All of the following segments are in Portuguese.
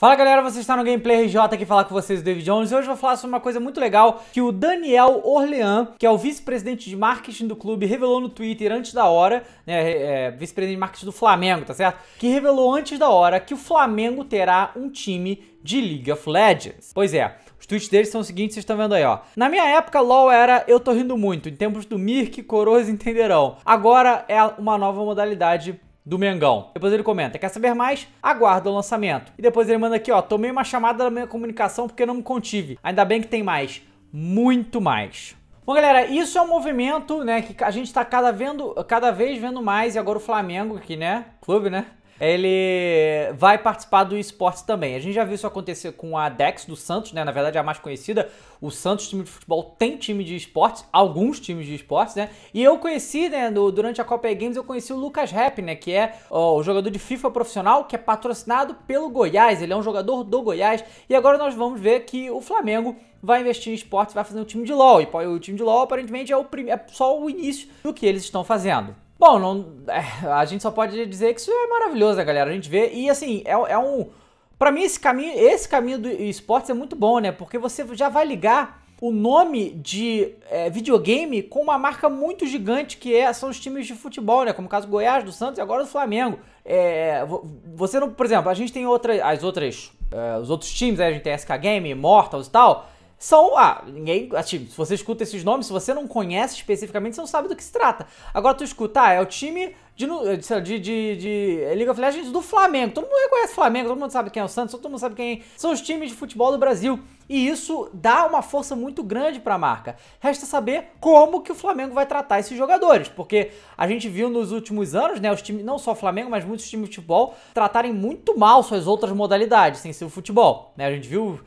Fala galera, você está no Gameplay RJ aqui falar com vocês do David Jones e hoje eu vou falar sobre uma coisa muito legal que o Daniel Orlean, que é o vice-presidente de marketing do clube, revelou no Twitter antes da hora, né, é, é, vice-presidente de marketing do Flamengo, tá certo? Que revelou antes da hora que o Flamengo terá um time de League of Legends. Pois é, os tweets deles são os seguintes, vocês estão vendo aí, ó. Na minha época, LoL era eu tô rindo muito, em tempos do Mirk, coroas entenderão. Agora é uma nova modalidade do Mengão. Depois ele comenta, quer saber mais? Aguardo o lançamento. E depois ele manda aqui, ó, tomei uma chamada da minha comunicação porque não me contive. Ainda bem que tem mais, muito mais. Bom, galera, isso é um movimento, né, que a gente está cada, vendo, cada vez vendo mais, e agora o Flamengo aqui, né, clube, né, ele vai participar do esportes também. A gente já viu isso acontecer com a Dex do Santos, né? Na verdade, é a mais conhecida. O Santos, time de futebol, tem time de esportes, alguns times de esportes, né? E eu conheci, né, no, durante a Copa Games, eu conheci o Lucas Rap, né? Que é ó, o jogador de FIFA profissional, que é patrocinado pelo Goiás. Ele é um jogador do Goiás. E agora nós vamos ver que o Flamengo vai investir em esportes, vai fazer um time de LoL. E o time de LoL, aparentemente, é, o é só o início do que eles estão fazendo. Bom, não, é, a gente só pode dizer que isso é maravilhoso, né, galera? A gente vê. E assim, é, é um. Para mim, esse caminho, esse caminho do esportes é muito bom, né? Porque você já vai ligar o nome de é, videogame com uma marca muito gigante que é, são os times de futebol, né? Como o caso do Goiás, do Santos e agora do Flamengo. É, você não, por exemplo, a gente tem outra, as outras, é, os outros times, né? a gente tem SK Game, Mortals e tal são. Ah, ninguém. Assim, se você escuta esses nomes, se você não conhece especificamente, você não sabe do que se trata. Agora tu escuta, ah, é o time de, eh, de, de, de League of Legends do Flamengo. Todo mundo reconhece o Flamengo, todo mundo sabe quem é o Santos, todo mundo sabe quem são os times de futebol do Brasil. E isso dá uma força muito grande para a marca. Resta saber como que o Flamengo vai tratar esses jogadores, porque a gente viu nos últimos anos, né, os times, não só o Flamengo, mas muitos times de futebol tratarem muito mal suas outras modalidades, sem ser o futebol, né? A gente viu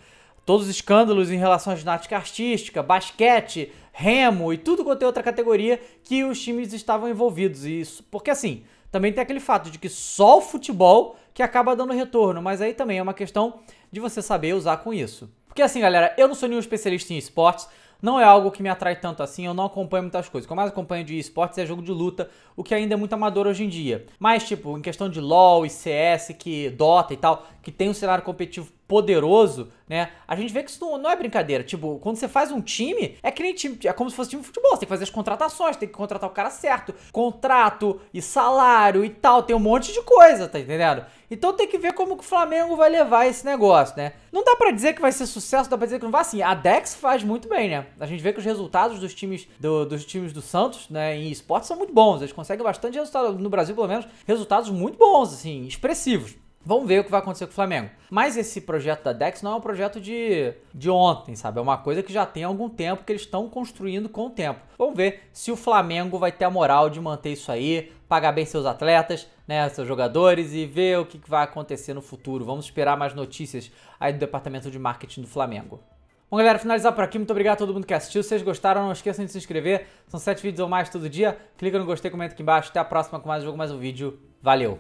todos os escândalos em relação à ginástica artística, basquete, remo e tudo quanto é outra categoria que os times estavam envolvidos. E isso, porque assim, também tem aquele fato de que só o futebol que acaba dando retorno, mas aí também é uma questão de você saber usar com isso. Porque assim, galera, eu não sou nenhum especialista em esportes, não é algo que me atrai tanto assim, eu não acompanho muitas coisas. O que eu mais acompanho de esportes é jogo de luta, o que ainda é muito amador hoje em dia. Mas, tipo, em questão de LoL e CS, que Dota e tal, que tem um cenário competitivo poderoso, né? A gente vê que isso não, é brincadeira. Tipo, quando você faz um time, é que nem time, é como se fosse time de futebol. Você tem que fazer as contratações, tem que contratar o cara certo, contrato e salário e tal, tem um monte de coisa, tá entendendo? Então tem que ver como que o Flamengo vai levar esse negócio, né? Não dá para dizer que vai ser sucesso, dá pra dizer que não vai. Assim, a Dex faz muito bem, né? A gente vê que os resultados dos times do, dos times do Santos, né, em esportes são muito bons. Eles conseguem bastante resultado, no Brasil pelo menos, resultados muito bons, assim, expressivos. Vamos ver o que vai acontecer com o Flamengo. Mas esse projeto da Dex não é um projeto de, de ontem, sabe? É uma coisa que já tem algum tempo que eles estão construindo com o tempo. Vamos ver se o Flamengo vai ter a moral de manter isso aí, pagar bem seus atletas, né, seus jogadores e ver o que vai acontecer no futuro. Vamos esperar mais notícias aí do departamento de marketing do Flamengo. Bom, galera, finalizar por aqui. Muito obrigado a todo mundo que assistiu. Se vocês gostaram, não esqueçam de se inscrever. São sete vídeos ou mais todo dia. Clica no gostei, comenta aqui embaixo. Até a próxima com mais um jogo, mais um vídeo. Valeu!